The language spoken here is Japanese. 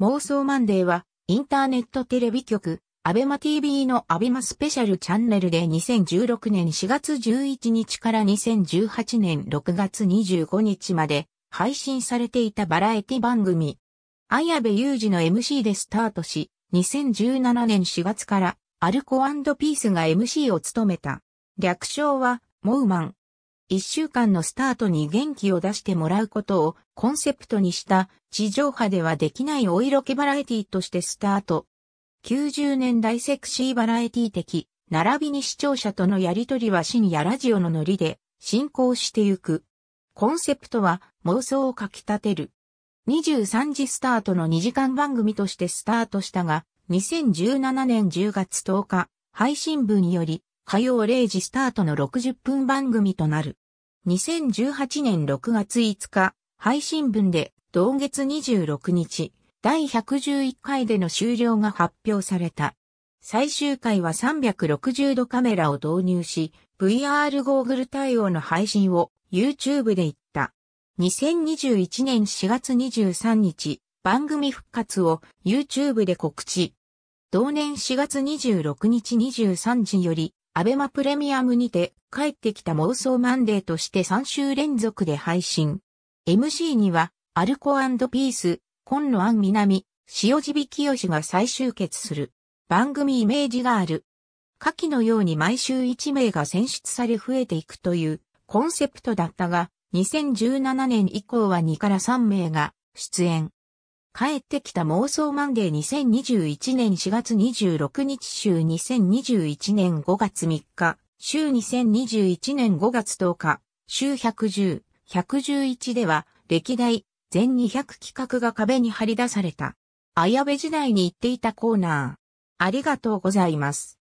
妄想マンデーは、インターネットテレビ局、アベマ TV のアベマスペシャルチャンネルで2016年4月11日から2018年6月25日まで配信されていたバラエティ番組。綾部祐二の MC でスタートし、2017年4月からアルコピースが MC を務めた。略称は、モウマン。一週間のスタートに元気を出してもらうことをコンセプトにした地上波ではできないお色気バラエティとしてスタート。90年代セクシーバラエティ的、並びに視聴者とのやりとりは深夜ラジオのノリで進行してゆく。コンセプトは妄想をかき立てる。23時スタートの2時間番組としてスタートしたが、2017年10月10日、配信部により、火曜0時スタートの60分番組となる。2018年6月5日、配信分で、同月26日、第111回での終了が発表された。最終回は360度カメラを導入し、VR ゴーグル対応の配信を YouTube で行った。2021年4月23日、番組復活を YouTube で告知。同年4月26日23時よりアベマプレミアムにて帰ってきた妄想マンデーとして3週連続で配信。MC には、アルコピース、コンロアン南、塩尻清が再集結する。番組イメージがある。下記のように毎週1名が選出され増えていくというコンセプトだったが、2017年以降は2から3名が出演。帰ってきた妄想マンデー2021年4月26日週2021年5月3日、週2021年5月10日、週110、111では、歴代全200企画が壁に張り出された。綾部時代に行っていたコーナー。ありがとうございます。